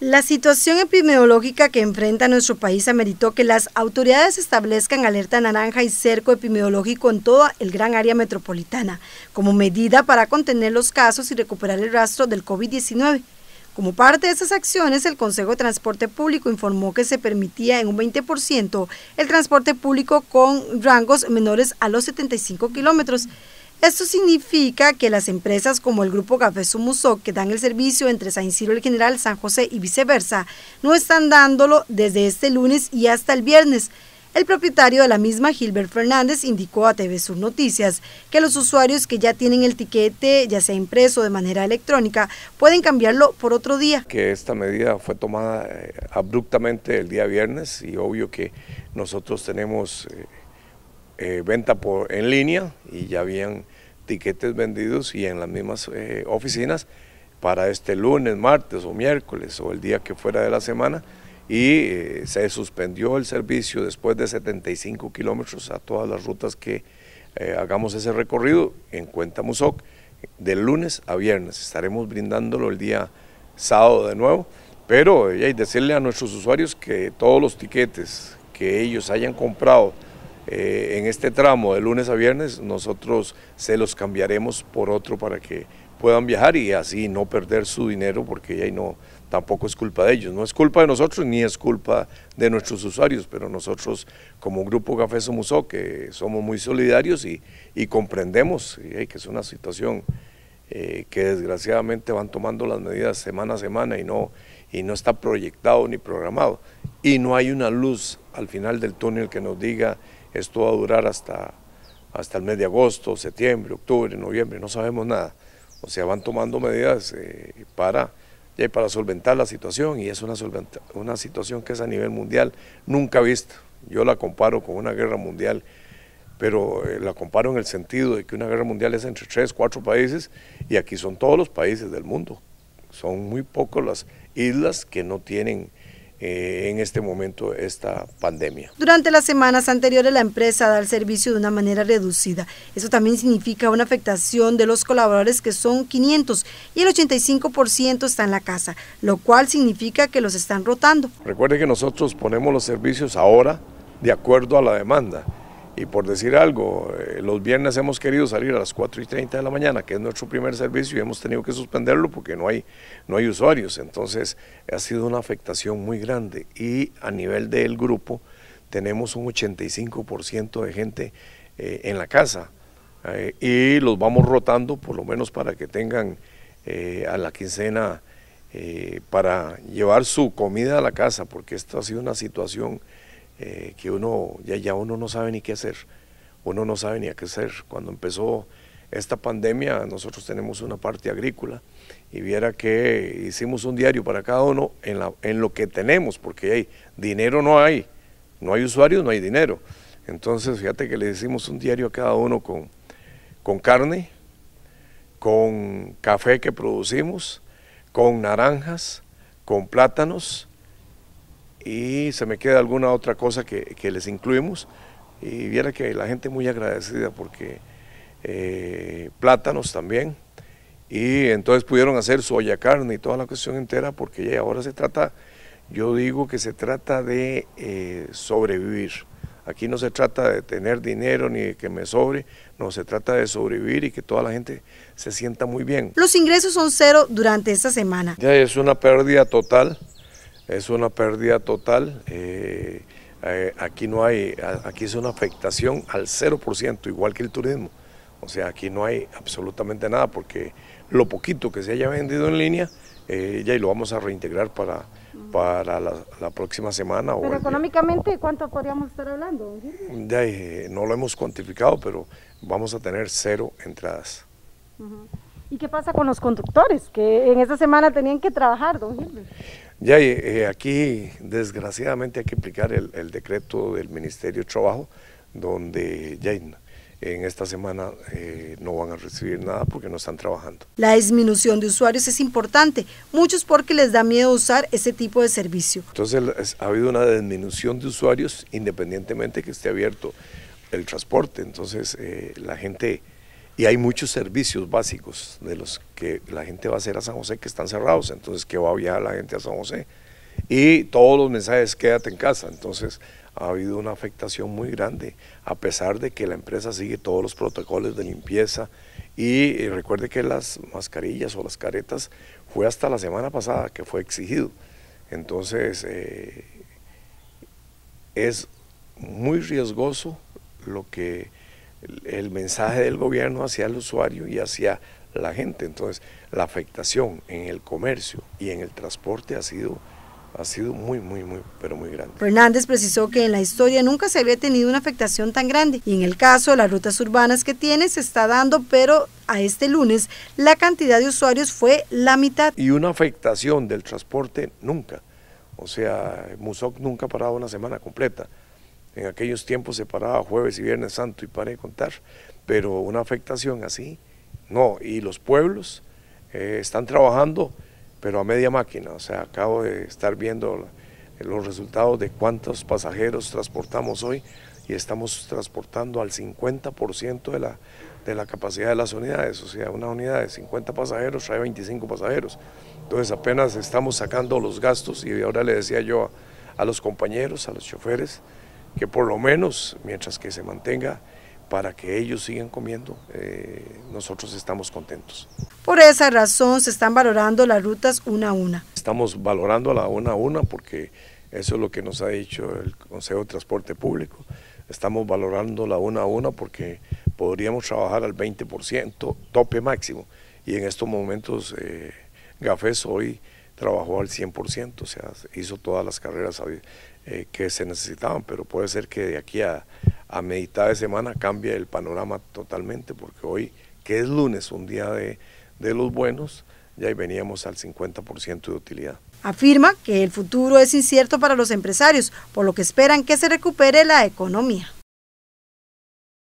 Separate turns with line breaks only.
La situación epidemiológica que enfrenta nuestro país ameritó que las autoridades establezcan alerta naranja y cerco epidemiológico en toda el gran área metropolitana, como medida para contener los casos y recuperar el rastro del COVID-19. Como parte de esas acciones, el Consejo de Transporte Público informó que se permitía en un 20% el transporte público con rangos menores a los 75 kilómetros. Esto significa que las empresas como el Grupo Café Sumusoc, que dan el servicio entre San Isidro el General, San José y viceversa, no están dándolo desde este lunes y hasta el viernes. El propietario de la misma, Gilbert Fernández, indicó a TV Sur Noticias que los usuarios que ya tienen el tiquete, ya sea impreso de manera electrónica, pueden cambiarlo por otro día.
Que esta medida fue tomada eh, abruptamente el día viernes y obvio que nosotros tenemos eh, eh, venta por, en línea y ya habían tiquetes vendidos y en las mismas eh, oficinas para este lunes, martes o miércoles o el día que fuera de la semana y eh, se suspendió el servicio después de 75 kilómetros a todas las rutas que hagamos ese recorrido en Cuenta Musoc del lunes a viernes. Estaremos brindándolo el día sábado de nuevo, pero hay decirle a nuestros usuarios que todos los tiquetes que ellos hayan comprado eh, en este tramo de lunes a viernes nosotros se los cambiaremos por otro para que puedan viajar y así no perder su dinero porque ya no, tampoco es culpa de ellos, no es culpa de nosotros ni es culpa de nuestros usuarios, pero nosotros como Grupo Café Somuso que somos muy solidarios y, comprendemos que es una situación eh, que desgraciadamente van tomando las medidas semana a semana y no, y no está proyectado ni programado y no hay una luz al final del túnel que nos diga esto va a durar hasta, hasta el mes de agosto, septiembre, octubre, noviembre, no sabemos nada. O sea, van tomando medidas eh, para, para solventar la situación y es una, una situación que es a nivel mundial nunca vista. Yo la comparo con una guerra mundial, pero eh, la comparo en el sentido de que una guerra mundial es entre tres, cuatro países y aquí son todos los países del mundo. Son muy pocas las islas que no tienen eh, en este momento esta pandemia.
Durante las semanas anteriores la empresa da el servicio de una manera reducida. Eso también significa una afectación de los colaboradores que son 500 y el 85% está en la casa, lo cual significa que los están rotando.
Recuerde que nosotros ponemos los servicios ahora de acuerdo a la demanda. Y por decir algo, eh, los viernes hemos querido salir a las 4 y 30 de la mañana, que es nuestro primer servicio, y hemos tenido que suspenderlo porque no hay, no hay usuarios. Entonces ha sido una afectación muy grande. Y a nivel del grupo tenemos un 85% de gente eh, en la casa. Eh, y los vamos rotando por lo menos para que tengan a la quincena para llevar su comida a la casa, porque esto ha sido una situación eh, que uno ya, ya uno no sabe ni qué hacer, uno no sabe ni a qué hacer. Cuando empezó esta pandemia, nosotros tenemos una parte agrícola y viera que hicimos un diario para cada uno en, la, en lo que tenemos, porque hay dinero no hay, no hay usuarios, no hay dinero. Entonces, fíjate que le hicimos un diario a cada uno con, con carne, con café que producimos, con naranjas, con plátanos, y se me queda alguna otra cosa que, les incluimos y viera que la gente muy agradecida porque eh, plátanos también y entonces pudieron hacer su olla carne y toda la cuestión entera porque ya ahora se trata, yo digo que se trata de eh, sobrevivir. Aquí no se trata de tener dinero ni de que me sobre, no, se trata de sobrevivir y que toda la gente se sienta muy bien.
Los ingresos son cero durante esta semana.
Ya es una pérdida total es una pérdida total. Eh, eh, aquí no hay, aquí es una afectación al 0%, igual que el turismo. O sea, aquí no hay absolutamente nada porque lo poquito que se haya vendido en línea, eh, ya y lo vamos a reintegrar para, para la, próxima semana. Pero
económicamente, ¿cuánto podríamos estar hablando?
no lo hemos cuantificado, pero vamos a tener cero entradas.
¿Y qué pasa con los conductores que en esta semana tenían que trabajar, don
Ya, eh, eh, aquí desgraciadamente hay que aplicar el, decreto del Ministerio de Trabajo, donde ya en esta semana eh, no van a recibir nada porque no están trabajando.
La disminución de usuarios es importante, muchos porque les da miedo usar ese tipo de servicio.
Entonces ha habido una disminución de usuarios independientemente que esté abierto el transporte, entonces la gente y hay muchos servicios básicos de los que la gente va a hacer a San José que están cerrados, entonces que va a viajar la gente a San José. Y todos los mensajes quédate en casa, entonces ha habido una afectación muy grande, a pesar de que la empresa sigue todos los protocolos de limpieza. Y eh, recuerde que las mascarillas o las caretas fue hasta la semana pasada que fue exigido. Entonces eh, es muy riesgoso lo que el, mensaje del gobierno hacia el usuario y hacia la gente. Entonces, la afectación en el comercio y en el transporte ha sido ha sido muy, muy, muy, pero muy grande.
Fernández precisó que en la historia nunca se había tenido una afectación tan grande y en el caso de las rutas urbanas que tiene se está dando, pero a este lunes la cantidad de usuarios fue la mitad.
Y una afectación del transporte nunca. O sea, Musoc nunca ha parado una semana completa. En aquellos tiempos se paraba jueves y viernes santo y paré de contar, pero una afectación así, no. Y los pueblos eh, están trabajando, pero a media máquina. O sea, acabo de estar viendo los resultados de cuántos pasajeros transportamos hoy y estamos transportando al 50% de la, de la capacidad de las unidades. O sea, una unidad de 50 pasajeros trae 25 pasajeros. Entonces apenas estamos sacando los gastos y ahora le decía yo a los compañeros, a los choferes, que por lo menos, mientras que se mantenga, para que ellos sigan comiendo, eh, nosotros estamos contentos.
Por esa razón se están valorando las rutas una a una.
Estamos valorando la una a una porque eso es lo que nos ha dicho el Consejo de Transporte Público. Estamos valorando la una a una porque podríamos trabajar al 20%, tope máximo. Y en estos momentos eh, Gafés hoy trabajó al 100%, o sea, hizo todas las carreras eh, que se necesitaban, pero puede ser que de aquí a, a mitad de semana cambie el panorama totalmente, porque hoy, que es lunes, un día de, de los buenos, ya veníamos al 50% de utilidad.
Afirma que el futuro es incierto para los empresarios, por lo que esperan que se recupere la economía.